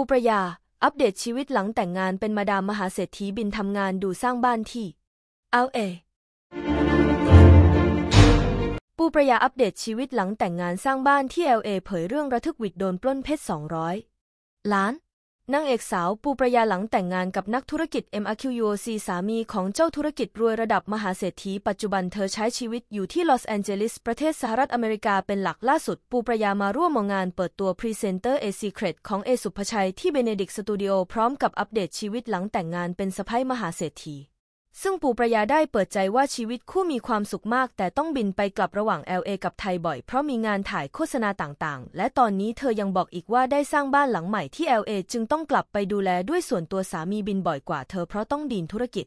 ปูประยาอัปเดตชีวิตหลังแต่งงานเป็นมาดามมหาเศรษฐีบินทำงานดูสร้างบ้านที่เอาเอปูประยาอัปเดตชีวิตหลังแต่งงานสร้างบ้านที่เอลเอเผยเรื่องระทึกวิดโดนปล้นเพชร 200 ล้านนางเอกสาวปูประยาหลังแต่งงานกับนักธุรกิจ MRQUOC สามีของเจ้าธุรกิจรวยระดับมหาเศรษฐีปัจจุบันเธอใช้ชีวิตอยู่ที่ลอสแอนเจลิสประเทศสหรัฐอเมริกาเป็นหลักล่าสุดปูประยามาร่วมงานเปิดตัวพรีเซนเตอร์เอซีเครดของเอสุภชัย ที่เบเนดิกสตูดิโอพร้อมกับอัปเดตชีวิตหลังแต่งงานเป็นสะพ้ายมหาเศรษฐีซึ่งปูประยาได้เปิดใจว่าชีวิตคู่มีความสุขมาก แต่ต้องบินไปกลับระหว่าง LA กับไทยบ่อย เพราะมีงานถ่ายโฆษณาต่างๆ และตอนนี้เธอยังบอกอีกว่าได้สร้างบ้านหลังใหม่ที่ LA จึงต้องกลับไปดูแลด้วยส่วนตัวสามีบินบ่อยกว่าเธอเพราะต้องดีนธุรกิจ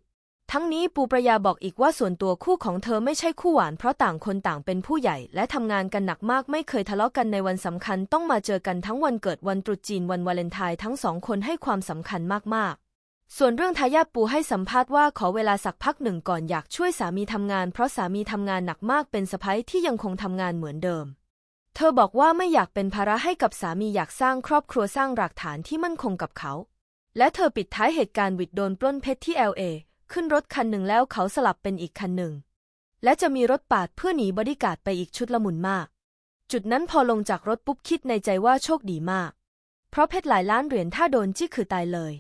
ทั้งนี้ปูประยาบอกอีกว่าส่วนตัวคู่ของเธอไม่ใช่คู่หวานเพราะต่างคนต่างเป็นผู้ใหญ่ และทำงานกันหนักมากไม่เคยทะเลาะกันในวันสำคัญต้องมาเจอกันทั้งวันเกิดวันตรุษจีนวันวาเลนไทน์ทั้งสองคนให้ความสำคัญมากๆส่วนเรื่องทายาทปูให้สัมภาษณ์ว่าขอเวลาสักพักหนึ่งก่อนอยากช่วยสามีทำงานเพราะสามีทำงานหนักมากเป็นสะพ้ยที่ยังคงทำงานเหมือนเดิม เธอบอกว่าไม่อยากเป็นภาระให้กับสามีอยากสร้างครอบครัวสร้างหลักฐานที่มั่นคงกับเขา และเธอปิดท้ายเหตุการณ์วิดโดนปล้นเพชรที่เอลเอขึ้นรถคันหนึ่งแล้วเขาสลับเป็นอีกคันหนึ่ง และจะมีรถปาดเพื่อหนีบอดี้การ์ดไปอีกชุดละมุนมาก จุดนั้นพอลงจากรถปุ๊บคิดในใจว่าโชคดีมาก เพราะเพชรหลายล้านเหรียญถ้าโดนจี้คือตายเลย